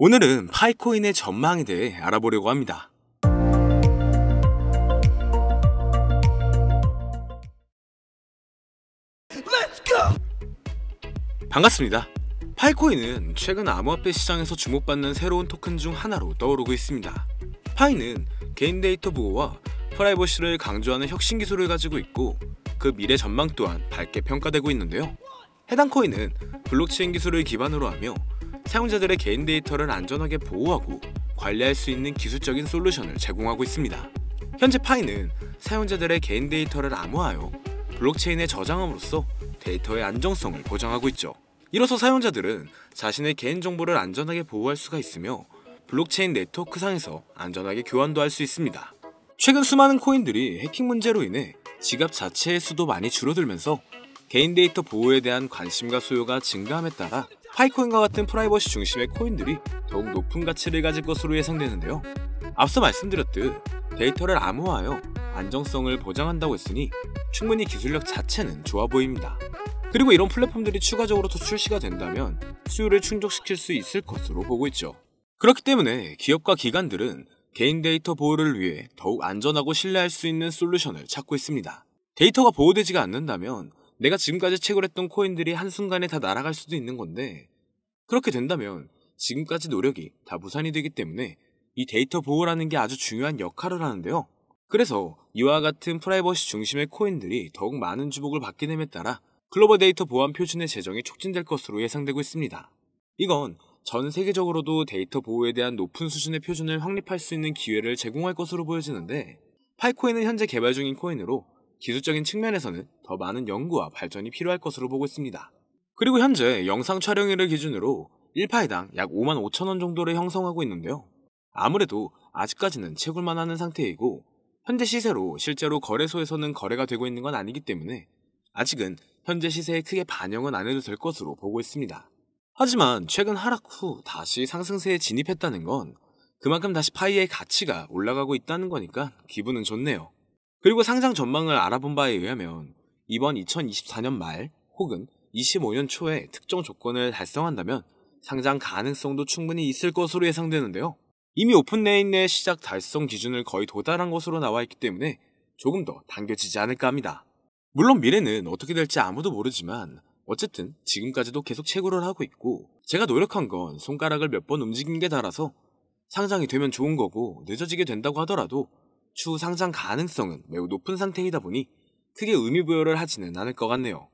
오늘은 파이코인의 전망에 대해 알아보려고 합니다. 반갑습니다. 파이코인은 최근 암호화폐 시장에서 주목받는 새로운 토큰 중 하나로 떠오르고 있습니다. 파이는 개인 데이터 보호와 프라이버시를 강조하는 혁신 기술을 가지고 있고 그 미래 전망 또한 밝게 평가되고 있는데요. 해당 코인은 블록체인 기술을 기반으로 하며 사용자들의 개인 데이터를 안전하게 보호하고 관리할 수 있는 기술적인 솔루션을 제공하고 있습니다. 현재 파이는 사용자들의 개인 데이터를 암호화하여 블록체인에 저장함으로써 데이터의 안정성을 보장하고 있죠. 이로써 사용자들은 자신의 개인정보를 안전하게 보호할 수가 있으며 블록체인 네트워크 상에서 안전하게 교환도 할 수 있습니다. 최근 수많은 코인들이 해킹 문제로 인해 지갑 자체의 수도 많이 줄어들면서 개인 데이터 보호에 대한 관심과 수요가 증가함에 따라 파이코인과 같은 프라이버시 중심의 코인들이 더욱 높은 가치를 가질 것으로 예상되는데요. 앞서 말씀드렸듯 데이터를 암호화하여 안정성을 보장한다고 했으니 충분히 기술력 자체는 좋아 보입니다. 그리고 이런 플랫폼들이 추가적으로 더 출시가 된다면 수요를 충족시킬 수 있을 것으로 보고 있죠. 그렇기 때문에 기업과 기관들은 개인 데이터 보호를 위해 더욱 안전하고 신뢰할 수 있는 솔루션을 찾고 있습니다. 데이터가 보호되지가 않는다면 내가 지금까지 채굴했던 코인들이 한순간에 다 날아갈 수도 있는 건데 그렇게 된다면 지금까지 노력이 다 무산이 되기 때문에 이 데이터 보호라는 게 아주 중요한 역할을 하는데요. 그래서 이와 같은 프라이버시 중심의 코인들이 더욱 많은 주목을 받게 됨에 따라 글로벌 데이터 보안 표준의 제정이 촉진될 것으로 예상되고 있습니다. 이건 전 세계적으로도 데이터 보호에 대한 높은 수준의 표준을 확립할 수 있는 기회를 제공할 것으로 보여지는데, 파이코인은 현재 개발 중인 코인으로 기술적인 측면에서는 더 많은 연구와 발전이 필요할 것으로 보고 있습니다. 그리고 현재 영상 촬영일을 기준으로 1파이당 약 5만 5천원 정도를 형성하고 있는데요. 아무래도 아직까지는 채굴만 하는 상태이고 현재 시세로 실제로 거래소에서는 거래가 되고 있는 건 아니기 때문에 아직은 현재 시세에 크게 반영은 안 해도 될 것으로 보고 있습니다. 하지만 최근 하락 후 다시 상승세에 진입했다는 건 그만큼 다시 파이의 가치가 올라가고 있다는 거니까 기분은 좋네요. 그리고 상장 전망을 알아본 바에 의하면 이번 2024년 말 혹은 25년 초에 특정 조건을 달성한다면 상장 가능성도 충분히 있을 것으로 예상되는데요. 이미 오픈레인 내 시작 달성 기준을 거의 도달한 것으로 나와 있기 때문에 조금 더 당겨지지 않을까 합니다. 물론 미래는 어떻게 될지 아무도 모르지만 어쨌든 지금까지도 계속 채굴을 하고 있고 제가 노력한 건 손가락을 몇 번 움직인 게 달아서 상장이 되면 좋은 거고 늦어지게 된다고 하더라도 추후 상장 가능성은 매우 높은 상태이다 보니 크게 의미부여를 하지는 않을 것 같네요.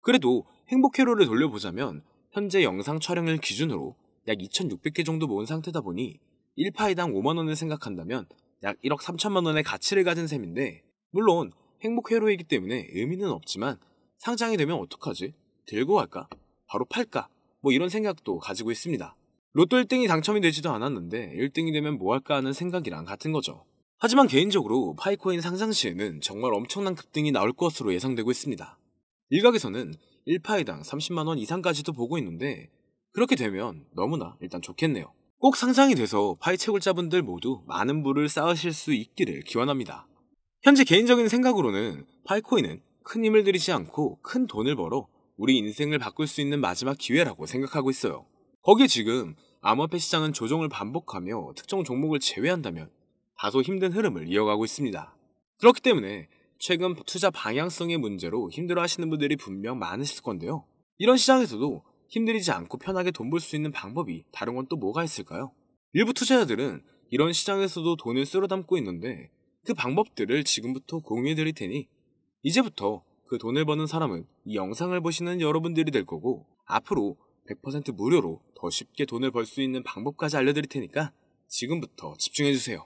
그래도 행복회로를 돌려보자면 현재 영상 촬영을 기준으로 약 2,600개 정도 모은 상태다 보니 1파이당 5만원을 생각한다면 약 1억 3천만원의 가치를 가진 셈인데 물론 행복회로이기 때문에 의미는 없지만 상장이 되면 어떡하지? 들고 갈까? 바로 팔까? 뭐 이런 생각도 가지고 있습니다. 로또 1등이 당첨이 되지도 않았는데 1등이 되면 뭐 할까 하는 생각이랑 같은 거죠. 하지만 개인적으로 파이코인 상장시에는 정말 엄청난 급등이 나올 것으로 예상되고 있습니다. 일각에서는 1파이당 30만원 이상까지도 보고 있는데 그렇게 되면 너무나 일단 좋겠네요. 꼭 상장이 돼서 파이 채굴자분들 모두 많은 부를 쌓으실 수 있기를 기원합니다. 현재 개인적인 생각으로는 파이코인은 큰 힘을 들이지 않고 큰 돈을 벌어 우리 인생을 바꿀 수 있는 마지막 기회라고 생각하고 있어요. 거기에 지금 암호화폐 시장은 조정을 반복하며 특정 종목을 제외한다면 다소 힘든 흐름을 이어가고 있습니다. 그렇기 때문에 최근 투자 방향성의 문제로 힘들어 하시는 분들이 분명 많으실 건데요. 이런 시장에서도 힘들이지 않고 편하게 돈 벌 수 있는 방법이 다른 건 또 뭐가 있을까요? 일부 투자자들은 이런 시장에서도 돈을 쓸어 담고 있는데 그 방법들을 지금부터 공유해 드릴 테니 이제부터 그 돈을 버는 사람은 이 영상을 보시는 여러분들이 될 거고 앞으로 100% 무료로 더 쉽게 돈을 벌 수 있는 방법까지 알려드릴 테니까 지금부터 집중해 주세요.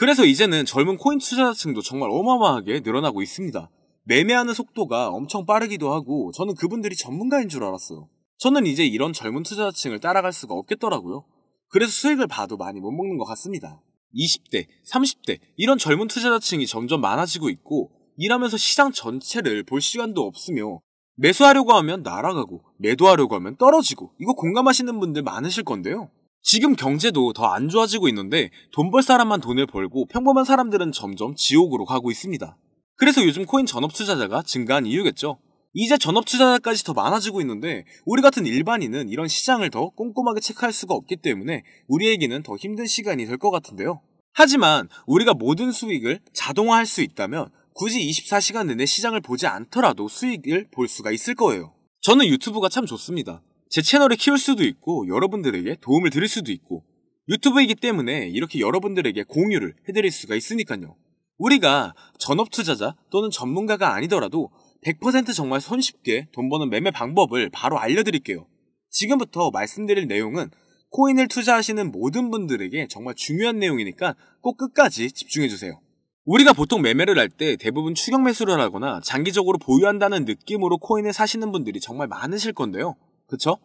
그래서 이제는 젊은 코인 투자자층도 정말 어마어마하게 늘어나고 있습니다. 매매하는 속도가 엄청 빠르기도 하고 저는 그분들이 전문가인 줄 알았어요. 저는 이제 이런 젊은 투자자층을 따라갈 수가 없겠더라고요. 그래서 수익을 봐도 많이 못 먹는 것 같습니다. 20대, 30대 이런 젊은 투자자층이 점점 많아지고 있고 일하면서 시장 전체를 볼 시간도 없으며 매수하려고 하면 날아가고 매도하려고 하면 떨어지고 이거 공감하시는 분들 많으실 건데요. 지금 경제도 더 안 좋아지고 있는데 돈 벌 사람만 돈을 벌고 평범한 사람들은 점점 지옥으로 가고 있습니다. 그래서 요즘 코인 전업 투자자가 증가한 이유겠죠. 이제 전업 투자자까지 더 많아지고 있는데 우리 같은 일반인은 이런 시장을 더 꼼꼼하게 체크할 수가 없기 때문에 우리에게는 더 힘든 시간이 될 것 같은데요. 하지만 우리가 모든 수익을 자동화할 수 있다면 굳이 24시간 내내 시장을 보지 않더라도 수익을 볼 수가 있을 거예요. 저는 유튜브가 참 좋습니다. 제 채널을 키울 수도 있고 여러분들에게 도움을 드릴 수도 있고 유튜브이기 때문에 이렇게 여러분들에게 공유를 해드릴 수가 있으니까요. 우리가 전업 투자자 또는 전문가가 아니더라도 100% 정말 손쉽게 돈 버는 매매 방법을 바로 알려드릴게요. 지금부터 말씀드릴 내용은 코인을 투자하시는 모든 분들에게 정말 중요한 내용이니까 꼭 끝까지 집중해주세요. 우리가 보통 매매를 할 때 대부분 추격 매수를 하거나 장기적으로 보유한다는 느낌으로 코인을 사시는 분들이 정말 많으실 건데요. 그쵸?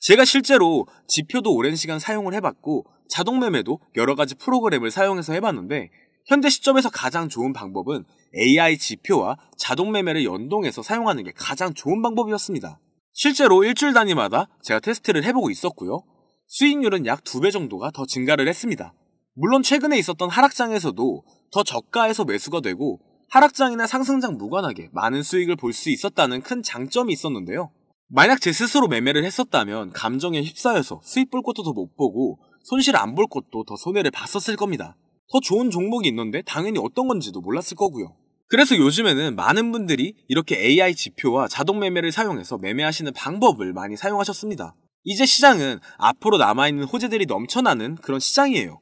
제가 실제로 지표도 오랜 시간 사용을 해봤고 자동 매매도 여러 가지 프로그램을 사용해서 해봤는데 현재 시점에서 가장 좋은 방법은 AI 지표와 자동 매매를 연동해서 사용하는 게 가장 좋은 방법이었습니다. 실제로 일주일 단위마다 제가 테스트를 해보고 있었고요. 수익률은 약 2배 정도가 더 증가를 했습니다. 물론 최근에 있었던 하락장에서도 더 저가에서 매수가 되고 하락장이나 상승장 무관하게 많은 수익을 볼 수 있었다는 큰 장점이 있었는데요. 만약 제 스스로 매매를 했었다면 감정에 휩싸여서 수익 볼 것도 더 못 보고 손실 안 볼 것도 더 손해를 봤었을 겁니다. 더 좋은 종목이 있는데 당연히 어떤 건지도 몰랐을 거고요. 그래서 요즘에는 많은 분들이 이렇게 AI 지표와 자동 매매를 사용해서 매매하시는 방법을 많이 사용하셨습니다. 이제 시장은 앞으로 남아있는 호재들이 넘쳐나는 그런 시장이에요.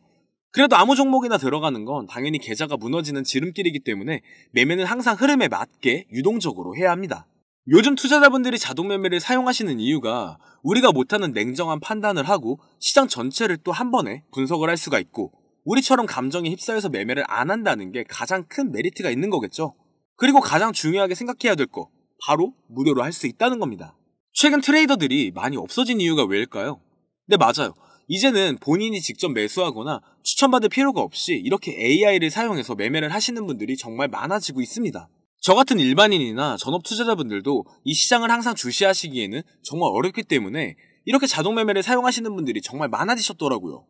그래도 아무 종목이나 들어가는 건 당연히 계좌가 무너지는 지름길이기 때문에 매매는 항상 흐름에 맞게 유동적으로 해야 합니다. 요즘 투자자분들이 자동매매를 사용하시는 이유가 우리가 못하는 냉정한 판단을 하고 시장 전체를 또 한 번에 분석을 할 수가 있고 우리처럼 감정에 휩싸여서 매매를 안 한다는 게 가장 큰 메리트가 있는 거겠죠. 그리고 가장 중요하게 생각해야 될 거, 바로 무료로 할 수 있다는 겁니다. 최근 트레이더들이 많이 없어진 이유가 왜일까요? 네, 맞아요. 이제는 본인이 직접 매수하거나 추천받을 필요가 없이 이렇게 AI를 사용해서 매매를 하시는 분들이 정말 많아지고 있습니다. 저 같은 일반인이나 전업 투자자분들도 이 시장을 항상 주시하시기에는 정말 어렵기 때문에 이렇게 자동 매매를 사용하시는 분들이 정말 많아지셨더라고요.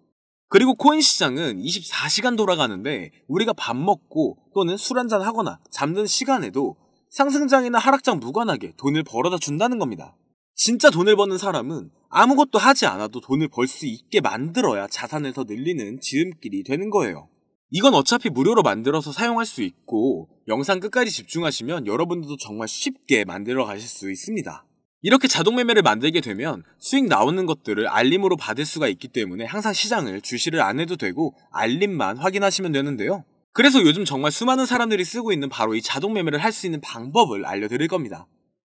그리고 코인 시장은 24시간 돌아가는데 우리가 밥 먹고 또는 술 한잔 하거나 잠든 시간에도 상승장이나 하락장 무관하게 돈을 벌어다 준다는 겁니다. 진짜 돈을 버는 사람은 아무것도 하지 않아도 돈을 벌 수 있게 만들어야 자산에서 늘리는 지름길이 되는 거예요. 이건 어차피 무료로 만들어서 사용할 수 있고 영상 끝까지 집중하시면 여러분들도 정말 쉽게 만들어 가실 수 있습니다. 이렇게 자동 매매를 만들게 되면 수익 나오는 것들을 알림으로 받을 수가 있기 때문에 항상 시장을 주시를 안 해도 되고 알림만 확인하시면 되는데요. 그래서 요즘 정말 수많은 사람들이 쓰고 있는 바로 이 자동 매매를 할 수 있는 방법을 알려드릴 겁니다.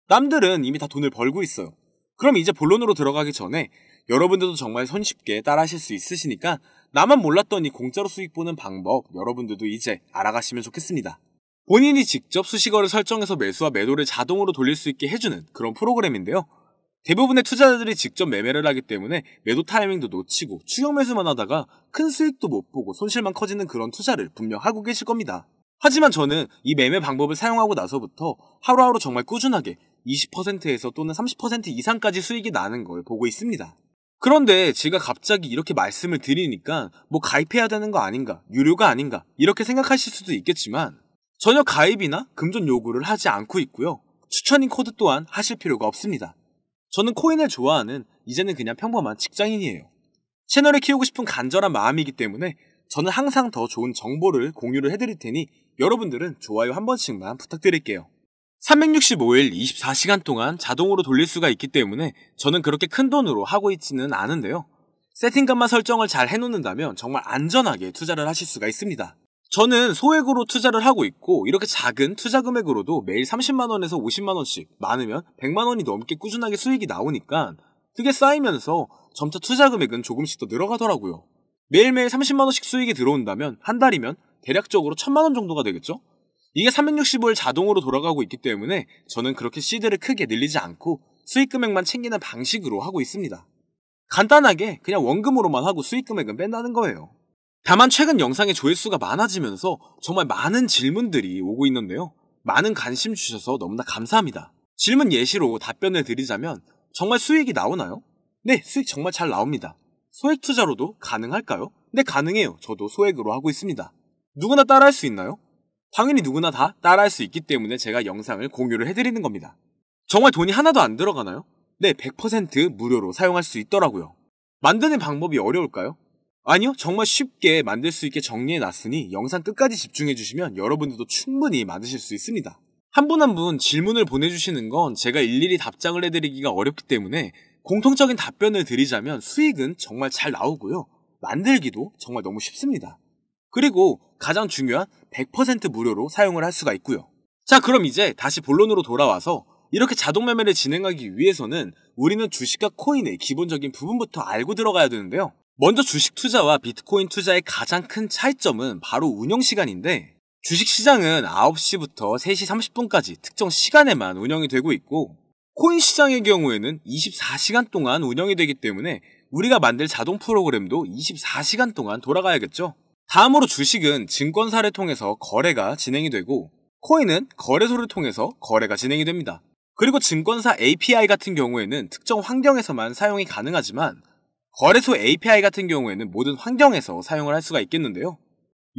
남들은 이미 다 돈을 벌고 있어요. 그럼 이제 본론으로 들어가기 전에 여러분들도 정말 손쉽게 따라 하실 수 있으시니까 나만 몰랐더니 공짜로 수익 보는 방법 여러분들도 이제 알아가시면 좋겠습니다. 본인이 직접 수식어를 설정해서 매수와 매도를 자동으로 돌릴 수 있게 해주는 그런 프로그램인데요. 대부분의 투자자들이 직접 매매를 하기 때문에 매도 타이밍도 놓치고 추격 매수만 하다가 큰 수익도 못 보고 손실만 커지는 그런 투자를 분명 하고 계실 겁니다. 하지만 저는 이 매매 방법을 사용하고 나서부터 하루하루 정말 꾸준하게 20%에서 또는 30% 이상까지 수익이 나는 걸 보고 있습니다. 그런데 제가 갑자기 이렇게 말씀을 드리니까 뭐 가입해야 되는 거 아닌가, 유료가 아닌가, 이렇게 생각하실 수도 있겠지만 전혀 가입이나 금전 요구를 하지 않고 있고요. 추천인 코드 또한 하실 필요가 없습니다. 저는 코인을 좋아하는 이제는 그냥 평범한 직장인이에요. 채널을 키우고 싶은 간절한 마음이기 때문에 저는 항상 더 좋은 정보를 공유를 해드릴 테니 여러분들은 좋아요 한 번씩만 부탁드릴게요. 365일 24시간 동안 자동으로 돌릴 수가 있기 때문에 저는 그렇게 큰 돈으로 하고 있지는 않은데요. 세팅값만 설정을 잘 해놓는다면 정말 안전하게 투자를 하실 수가 있습니다. 저는 소액으로 투자를 하고 있고 이렇게 작은 투자 금액으로도 매일 30만원에서 50만원씩 많으면 100만원이 넘게 꾸준하게 수익이 나오니까 그게 쌓이면서 점차 투자 금액은 조금씩 더 늘어가더라고요. 매일매일 30만원씩 수익이 들어온다면 한 달이면 대략적으로 1000만원 정도가 되겠죠? 이게 365일 자동으로 돌아가고 있기 때문에 저는 그렇게 시드를 크게 늘리지 않고 수익 금액만 챙기는 방식으로 하고 있습니다. 간단하게 그냥 원금으로만 하고 수익 금액은 뺀다는 거예요. 다만 최근 영상의 조회수가 많아지면서 정말 많은 질문들이 오고 있는데요. 많은 관심 주셔서 너무나 감사합니다. 질문 예시로 답변을 드리자면 정말 수익이 나오나요? 네, 수익 정말 잘 나옵니다. 소액 투자로도 가능할까요? 네, 가능해요. 저도 소액으로 하고 있습니다. 누구나 따라할 수 있나요? 당연히 누구나 다 따라할 수 있기 때문에 제가 영상을 공유를 해드리는 겁니다. 정말 돈이 하나도 안 들어가나요? 네, 100% 무료로 사용할 수 있더라고요. 만드는 방법이 어려울까요? 아니요, 정말 쉽게 만들 수 있게 정리해놨으니 영상 끝까지 집중해주시면 여러분들도 충분히 만드실 수 있습니다. 한 분 한분 한분 질문을 보내주시는 건 제가 일일이 답장을 해드리기가 어렵기 때문에 공통적인 답변을 드리자면 수익은 정말 잘 나오고요. 만들기도 정말 너무 쉽습니다. 그리고 가장 중요한 100% 무료로 사용을 할 수가 있고요. 자 그럼 이제 다시 본론으로 돌아와서 이렇게 자동 매매를 진행하기 위해서는 우리는 주식과 코인의 기본적인 부분부터 알고 들어가야 되는데요. 먼저 주식 투자와 비트코인 투자의 가장 큰 차이점은 바로 운영 시간인데 주식 시장은 9시부터 3시 30분까지 특정 시간에만 운영이 되고 있고 코인 시장의 경우에는 24시간 동안 운영이 되기 때문에 우리가 만들 자동 프로그램도 24시간 동안 돌아가야겠죠. 다음으로 주식은 증권사를 통해서 거래가 진행이 되고 코인은 거래소를 통해서 거래가 진행이 됩니다. 그리고 증권사 API 같은 경우에는 특정 환경에서만 사용이 가능하지만 거래소 API 같은 경우에는 모든 환경에서 사용을 할 수가 있겠는데요.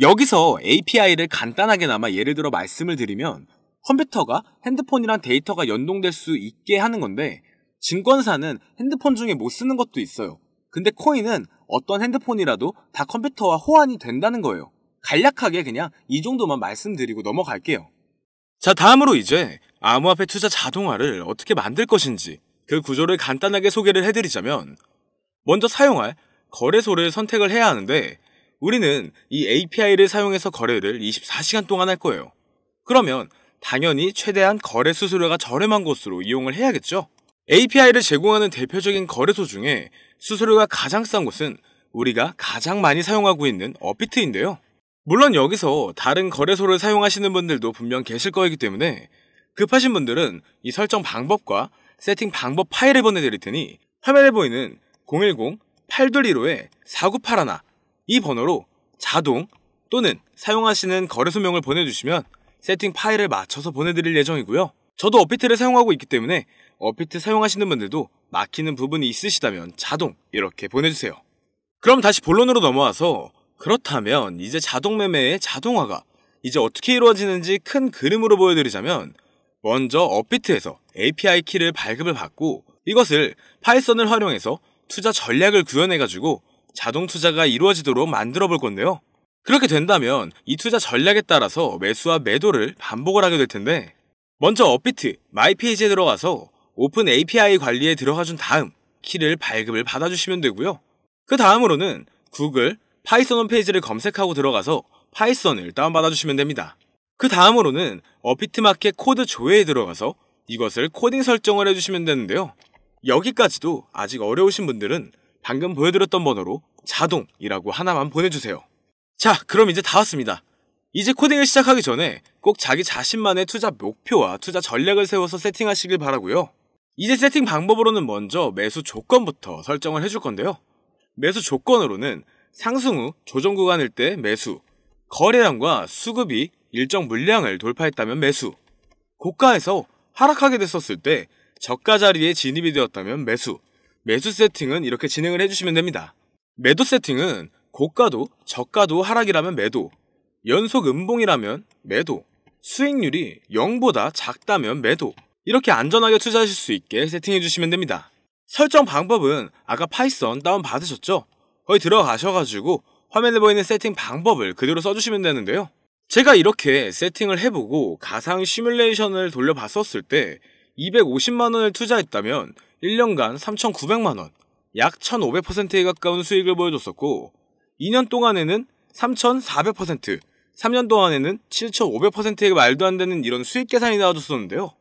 여기서 API를 간단하게나마 예를 들어 말씀을 드리면 컴퓨터가 핸드폰이랑 데이터가 연동될 수 있게 하는 건데 증권사는 핸드폰 중에 못 쓰는 것도 있어요. 근데 코인은 어떤 핸드폰이라도 다 컴퓨터와 호환이 된다는 거예요. 간략하게 그냥 이 정도만 말씀드리고 넘어갈게요. 자, 다음으로 이제 암호화폐 투자 자동화를 어떻게 만들 것인지 그 구조를 간단하게 소개를 해드리자면 먼저 사용할 거래소를 선택을 해야 하는데 우리는 이 API를 사용해서 거래를 24시간 동안 할 거예요. 그러면 당연히 최대한 거래 수수료가 저렴한 곳으로 이용을 해야겠죠? API를 제공하는 대표적인 거래소 중에 수수료가 가장 싼 곳은 우리가 가장 많이 사용하고 있는 업비트인데요. 물론 여기서 다른 거래소를 사용하시는 분들도 분명 계실 거이기 때문에 급하신 분들은 이 설정 방법과 세팅 방법 파일을 보내드릴 테니 화면에 보이는 010-8215-4981 이 번호로 자동 또는 사용하시는 거래소명을 보내주시면 세팅 파일을 맞춰서 보내드릴 예정이고요. 저도 업비트를 사용하고 있기 때문에 업비트 사용하시는 분들도 막히는 부분이 있으시다면 자동 이렇게 보내주세요. 그럼 다시 본론으로 넘어와서 그렇다면 이제 자동 매매의 자동화가 이제 어떻게 이루어지는지 큰 그림으로 보여드리자면 먼저 업비트에서 API 키를 발급을 받고 이것을 파이썬을 활용해서 투자 전략을 구현해가지고 자동 투자가 이루어지도록 만들어 볼 건데요. 그렇게 된다면 이 투자 전략에 따라서 매수와 매도를 반복을 하게 될 텐데 먼저 업비트 마이 페이지에 들어가서 오픈 API 관리에 들어가준 다음 키를 발급을 받아주시면 되고요. 그 다음으로는 구글 파이썬 홈페이지를 검색하고 들어가서 파이썬을 다운받아주시면 됩니다. 그 다음으로는 어피트마켓 코드 조회에 들어가서 이것을 코딩 설정을 해주시면 되는데요. 여기까지도 아직 어려우신 분들은 방금 보여드렸던 번호로 자동이라고 하나만 보내주세요. 자, 그럼 이제 다 왔습니다. 이제 코딩을 시작하기 전에 꼭 자기 자신만의 투자 목표와 투자 전략을 세워서 세팅하시길 바라고요. 이제 세팅 방법으로는 먼저 매수 조건부터 설정을 해줄 건데요. 매수 조건으로는 상승 후 조정 구간일 때 매수, 거래량과 수급이 일정 물량을 돌파했다면 매수, 고가에서 하락하게 됐었을 때 저가 자리에 진입이 되었다면 매수, 매수 세팅은 이렇게 진행을 해주시면 됩니다. 매도 세팅은 고가도 저가도 하락이라면 매도, 연속 음봉이라면 매도, 수익률이 0보다 작다면 매도, 이렇게 안전하게 투자하실 수 있게 세팅해 주시면 됩니다. 설정 방법은 아까 파이썬 다운 받으셨죠? 거기 들어가셔가지고 화면에 보이는 세팅 방법을 그대로 써주시면 되는데요. 제가 이렇게 세팅을 해보고 가상 시뮬레이션을 돌려봤었을 때 250만원을 투자했다면 1년간 3,900만원, 약 1,500%에 가까운 수익을 보여줬었고 2년 동안에는 3,400%, 3년 동안에는 7,500%의 말도 안 되는 이런 수익 계산이 나와줬었는데요.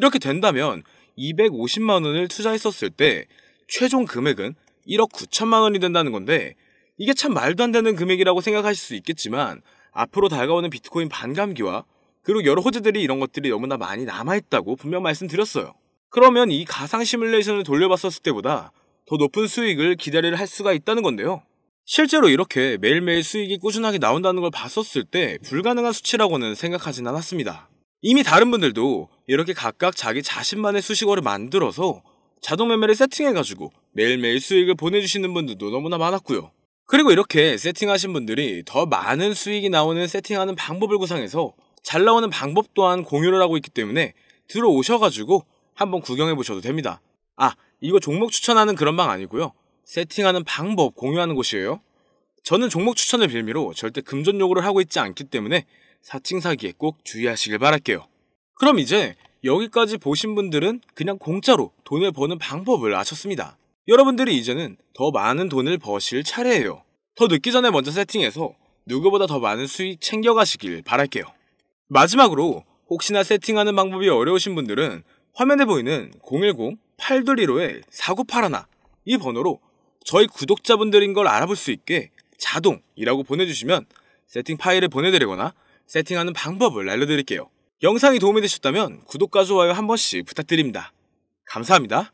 이렇게 된다면 250만 원을 투자했었을 때 최종 금액은 1억 9천만 원이 된다는 건데 이게 참 말도 안 되는 금액이라고 생각하실 수 있겠지만 앞으로 다가오는 비트코인 반감기와 그리고 여러 호재들이 이런 것들이 너무나 많이 남아있다고 분명 말씀드렸어요. 그러면 이 가상 시뮬레이션을 돌려봤었을 때보다 더 높은 수익을 기대를 할 수가 있다는 건데요. 실제로 이렇게 매일매일 수익이 꾸준하게 나온다는 걸 봤었을 때 불가능한 수치라고는 생각하진 않았습니다. 이미 다른 분들도 이렇게 각각 자기 자신만의 수식어를 만들어서 자동 매매를 세팅해가지고 매일매일 수익을 보내주시는 분들도 너무나 많았고요. 그리고 이렇게 세팅하신 분들이 더 많은 수익이 나오는 세팅하는 방법을 구상해서 잘 나오는 방법 또한 공유를 하고 있기 때문에 들어오셔가지고 한번 구경해 보셔도 됩니다. 아, 이거 종목 추천하는 그런 방 아니고요. 세팅하는 방법 공유하는 곳이에요. 저는 종목 추천을 빌미로 절대 금전 요구를 하고 있지 않기 때문에 사칭 사기에 꼭 주의하시길 바랄게요. 그럼 이제 여기까지 보신 분들은 그냥 공짜로 돈을 버는 방법을 아셨습니다. 여러분들이 이제는 더 많은 돈을 버실 차례예요. 더 늦기 전에 먼저 세팅해서 누구보다 더 많은 수익 챙겨가시길 바랄게요. 마지막으로 혹시나 세팅하는 방법이 어려우신 분들은 화면에 보이는 010-8215-4981 이 번호로 저희 구독자분들인 걸 알아볼 수 있게 자동이라고 보내주시면 세팅 파일을 보내드리거나 세팅하는 방법을 알려드릴게요. 영상이 도움이 되셨다면 구독과 좋아요 한 번씩 부탁드립니다. 감사합니다.